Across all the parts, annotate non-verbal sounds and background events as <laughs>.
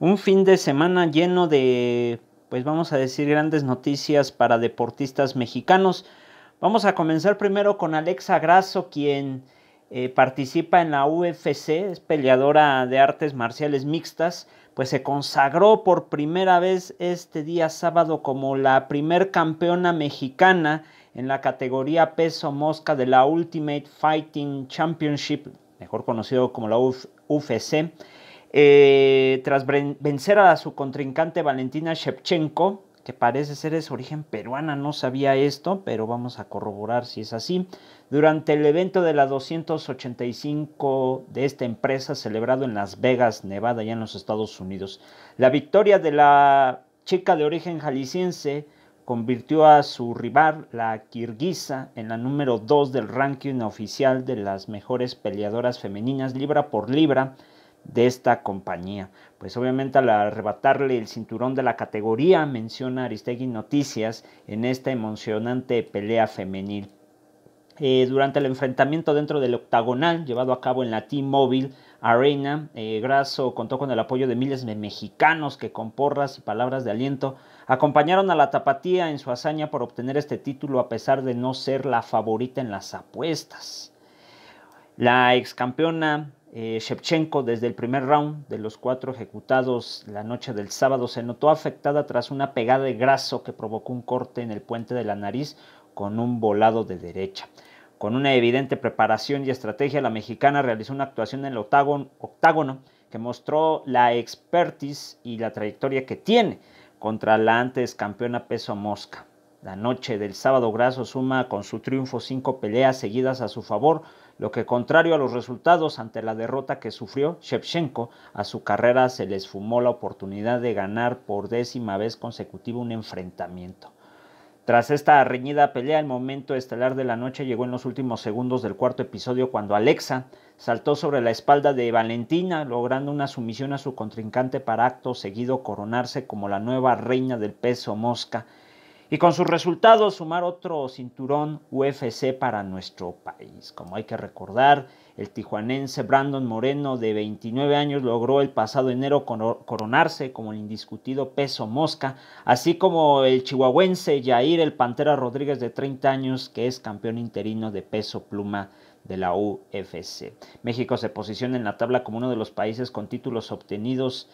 Un fin de semana lleno de, pues vamos a decir, grandes noticias para deportistas mexicanos. Vamos a comenzar primero con Alexa Grasso, quien eh, participa en la UFC, es peleadora de artes marciales mixtas, pues se consagró por primera vez este día sábado como la primer campeona mexicana en la categoría peso mosca de la Ultimate Fighting Championship, mejor conocido como la UFC eh, tras vencer a su contrincante Valentina Shevchenko, que parece ser de origen peruana, no sabía esto, pero vamos a corroborar si es así. Durante el evento de la 285 de esta empresa celebrado en Las Vegas, Nevada, ya en los Estados Unidos, la victoria de la chica de origen jalisciense convirtió a su rival, la kirguisa, en la número 2 del ranking oficial de las mejores peleadoras femeninas libra por libra de esta compañía. Pues obviamente al arrebatarle el cinturón de la categoría, menciona Aristegui Noticias en esta emocionante pelea femenil. Eh, durante el enfrentamiento dentro del octagonal llevado a cabo en la T-Mobile Arena, eh, Grasso contó con el apoyo de miles de mexicanos que con porras y palabras de aliento acompañaron a la tapatía en su hazaña por obtener este título a pesar de no ser la favorita en las apuestas. La ex campeona eh, Shevchenko desde el primer round de los cuatro ejecutados la noche del sábado se notó afectada tras una pegada de graso que provocó un corte en el puente de la nariz con un volado de derecha. Con una evidente preparación y estrategia, la mexicana realizó una actuación en el octágono, que mostró la expertise y la trayectoria que tiene contra la antes campeona peso mosca. La noche del sábado graso suma con su triunfo cinco peleas seguidas a su favor, lo que contrario a los resultados ante la derrota que sufrió Shevchenko, a su carrera se les fumó la oportunidad de ganar por décima vez consecutiva un enfrentamiento. Tras esta reñida pelea, el momento estelar de la noche llegó en los últimos segundos del cuarto episodio cuando Alexa saltó sobre la espalda de Valentina, logrando una sumisión a su contrincante para acto seguido coronarse como la nueva reina del peso mosca y con sus resultados sumar otro cinturón UFC para nuestro país. Como hay que recordar, el tijuanense Brandon Moreno de 29 años logró el pasado enero coronarse como el indiscutido peso mosca, así como el chihuahuense Yair el Pantera Rodríguez de 30 años que es campeón interino de peso pluma de la UFC. México se posiciona en la tabla como uno de los países con títulos obtenidos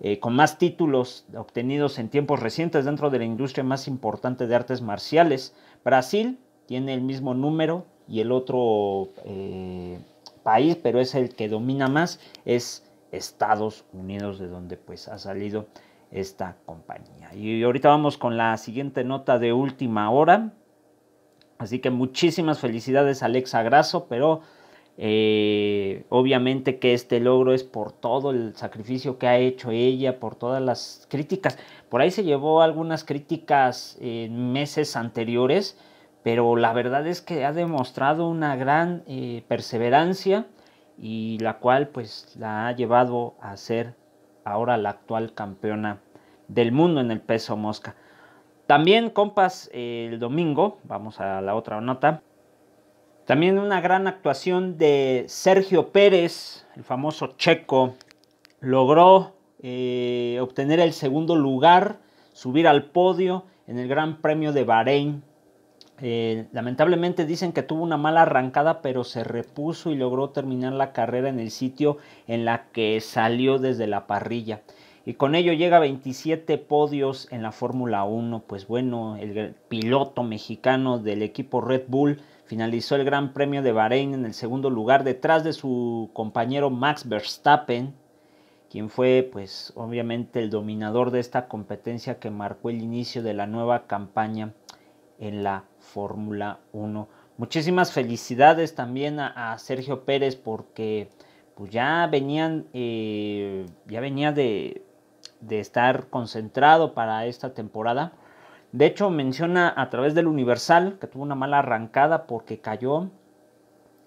eh, con más títulos obtenidos en tiempos recientes dentro de la industria más importante de artes marciales. Brasil tiene el mismo número y el otro eh, país, pero es el que domina más, es Estados Unidos, de donde pues ha salido esta compañía. Y ahorita vamos con la siguiente nota de última hora. Así que muchísimas felicidades a Alexa Grasso, pero eh, obviamente que este logro es por todo el sacrificio que ha hecho ella, por todas las críticas. Por ahí se llevó algunas críticas en meses anteriores, pero la verdad es que ha demostrado una gran eh, perseverancia y la cual pues la ha llevado a ser ahora la actual campeona del mundo en el peso mosca. También, compas, el domingo, vamos a la otra nota, también una gran actuación de Sergio Pérez, el famoso checo, logró eh, obtener el segundo lugar, subir al podio en el Gran Premio de Bahrein. Eh, lamentablemente dicen que tuvo una mala arrancada, pero se repuso y logró terminar la carrera en el sitio en la que salió desde la parrilla. Y con ello llega a 27 podios en la Fórmula 1. Pues bueno, el piloto mexicano del equipo Red Bull Finalizó el Gran Premio de Bahrein en el segundo lugar detrás de su compañero Max Verstappen, quien fue pues obviamente el dominador de esta competencia que marcó el inicio de la nueva campaña en la Fórmula 1. Muchísimas felicidades también a, Sergio Pérez porque pues ya venían eh, ya venía de estar concentrado para esta temporada de hecho, menciona a través del Universal que tuvo una mala arrancada porque cayó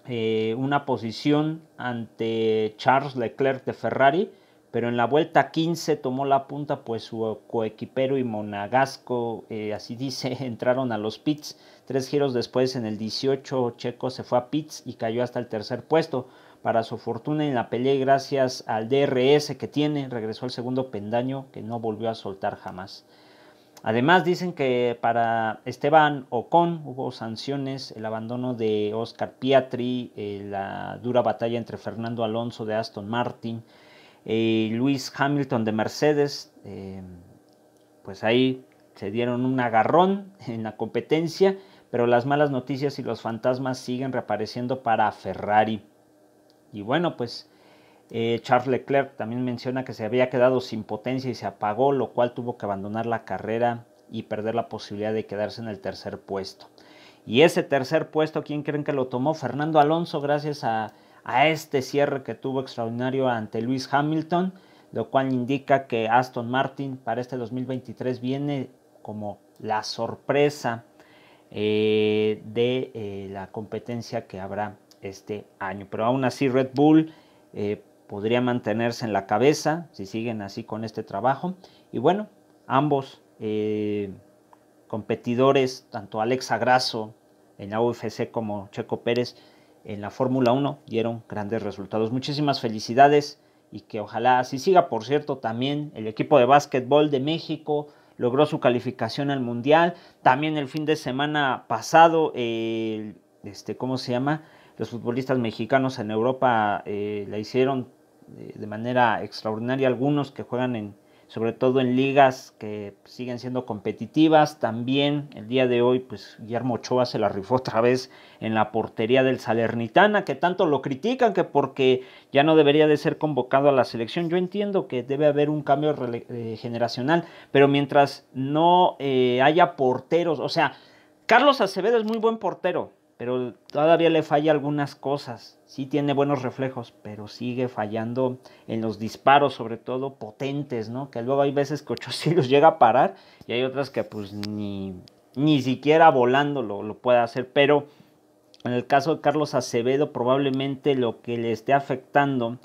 eh, una posición ante Charles Leclerc de Ferrari, pero en la vuelta 15 tomó la punta, pues su coequipero y monagasco, eh, así dice, <laughs> entraron a los pits. Tres giros después, en el 18, Checo se fue a pits y cayó hasta el tercer puesto. Para su fortuna en la pelea, gracias al DRS que tiene, regresó al segundo pendaño que no volvió a soltar jamás. Además dicen que para Esteban Ocon hubo sanciones, el abandono de Oscar Piatri, eh, la dura batalla entre Fernando Alonso de Aston Martin, y eh, Luis Hamilton de Mercedes, eh, pues ahí se dieron un agarrón en la competencia, pero las malas noticias y los fantasmas siguen reapareciendo para Ferrari. Y bueno, pues eh, Charles Leclerc también menciona que se había quedado sin potencia y se apagó, lo cual tuvo que abandonar la carrera y perder la posibilidad de quedarse en el tercer puesto. Y ese tercer puesto, ¿quién creen que lo tomó? Fernando Alonso, gracias a, este cierre que tuvo extraordinario ante Luis Hamilton, lo cual indica que Aston Martin para este 2023 viene como la sorpresa eh, de eh, la competencia que habrá este año. Pero aún así Red Bull podría mantenerse en la cabeza si siguen así con este trabajo. Y bueno, ambos eh, competidores, tanto Alexa Grasso en la UFC como Checo Pérez en la Fórmula 1, dieron grandes resultados. Muchísimas felicidades y que ojalá así siga. Por cierto, también el equipo de básquetbol de México logró su calificación al Mundial. También el fin de semana pasado, este, ¿cómo se llama? Los futbolistas mexicanos en Europa eh, la hicieron de manera extraordinaria algunos que juegan en, sobre todo en ligas que siguen siendo competitivas. También el día de hoy, pues Guillermo Ochoa se la rifó otra vez en la portería del Salernitana, que tanto lo critican que porque ya no debería de ser convocado a la selección. Yo entiendo que debe haber un cambio eh, generacional, pero mientras no eh, haya porteros, o sea, Carlos Acevedo es muy buen portero, pero todavía le falla algunas cosas. Sí tiene buenos reflejos, pero sigue fallando en los disparos, sobre todo potentes, ¿no? Que luego hay veces que sí <laughs> los llega a parar y hay otras que pues ni, siquiera volando lo puede hacer. Pero en el caso de Carlos Acevedo, probablemente lo que le esté afectando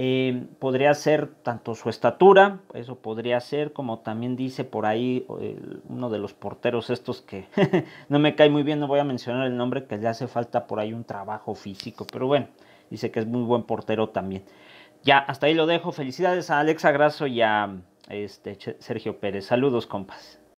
eh, podría ser tanto su estatura, eso podría ser, como también dice por ahí eh, uno de los porteros estos que <laughs> no me cae muy bien, no voy a mencionar el nombre, que le hace falta por ahí un trabajo físico, pero bueno, dice que es muy buen portero también. Ya, hasta ahí lo dejo. Felicidades a Alexa Grasso y a este, Sergio Pérez. Saludos, compas.